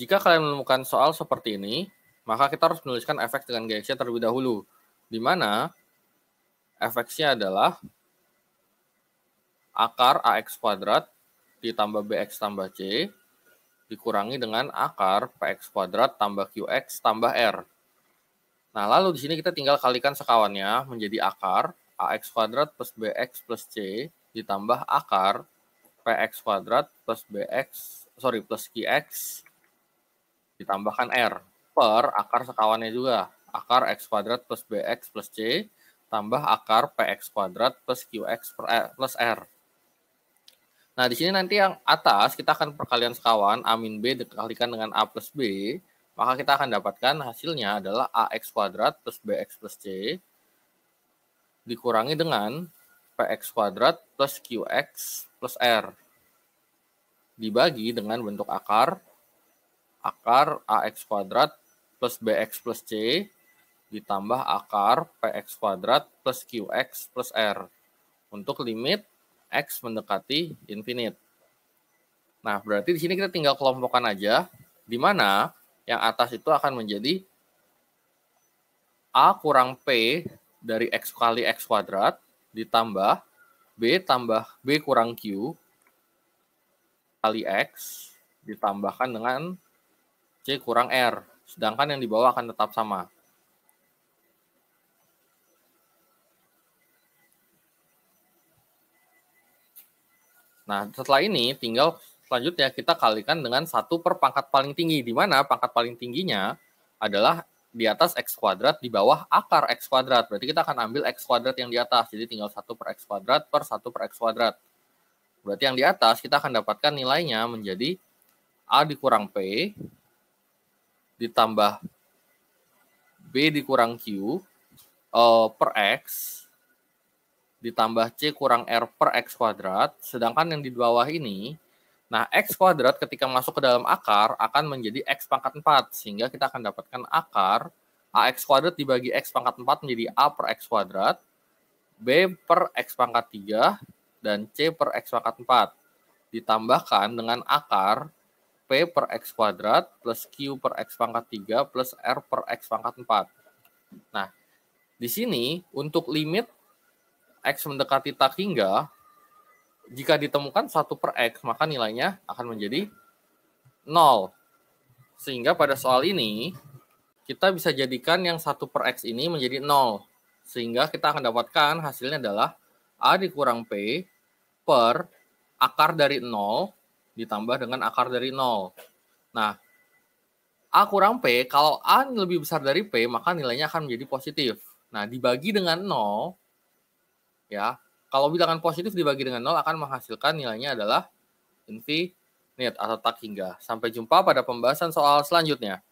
Jika kalian menemukan soal seperti ini, maka kita harus menuliskan efek dengan gx terlebih dahulu, di mana fx adalah akar ax kuadrat ditambah bx tambah c dikurangi dengan akar px kuadrat tambah qx tambah r. Nah, lalu di sini kita tinggal kalikan sekawannya menjadi akar ax kuadrat plus bx plus c ditambah akar px kuadrat plus bx sorry plus qx ditambahkan R per akar sekawannya juga. Akar X kuadrat plus BX plus C tambah akar PX kuadrat plus QX per eh, plus R. Nah, di sini nanti yang atas kita akan perkalian sekawan A min B dikalikan dengan A plus B. Maka kita akan dapatkan hasilnya adalah AX kuadrat plus BX plus C dikurangi dengan PX kuadrat plus QX plus R dibagi dengan bentuk akar akar ax kuadrat plus bx plus c ditambah akar px kuadrat plus qx plus r untuk limit x mendekati infinite. Nah, berarti di sini kita tinggal kelompokkan aja, di mana yang atas itu akan menjadi A kurang P dari X kali X kuadrat ditambah B tambah B kurang Q kali X ditambahkan dengan C kurang R. Sedangkan yang di bawah akan tetap sama. Nah, setelah ini tinggal selanjutnya kita kalikan dengan satu per pangkat paling tinggi, di mana pangkat paling tingginya adalah di atas x kuadrat, di bawah akar x kuadrat. Berarti kita akan ambil x kuadrat yang di atas, jadi tinggal satu per x kuadrat per satu per x kuadrat. Berarti yang di atas kita akan dapatkan nilainya menjadi A dikurang P ditambah B dikurang Q uh, per X ditambah C kurang R per X kuadrat. Sedangkan yang di bawah ini, nah X kuadrat ketika masuk ke dalam akar akan menjadi X pangkat 4. Sehingga kita akan dapatkan akar AX kuadrat dibagi X pangkat 4 menjadi A per X kuadrat, B per X pangkat 3, dan C per X pangkat 4. Ditambahkan dengan akar P per X kuadrat plus Q per X pangkat 3 plus R per X pangkat 4. Nah, di sini untuk limit X mendekati tak hingga, jika ditemukan 1 per X, maka nilainya akan menjadi 0. Sehingga pada soal ini, kita bisa jadikan yang 1 per X ini menjadi 0. Sehingga kita akan dapatkan hasilnya adalah A dikurang P per akar dari 0 ditambah dengan akar dari 0. Nah, A kurang P, kalau A lebih besar dari P, maka nilainya akan menjadi positif. Nah, dibagi dengan 0, ya, kalau bilangan positif dibagi dengan 0 akan menghasilkan nilainya adalah infinite atau tak hingga. Sampai jumpa pada pembahasan soal selanjutnya.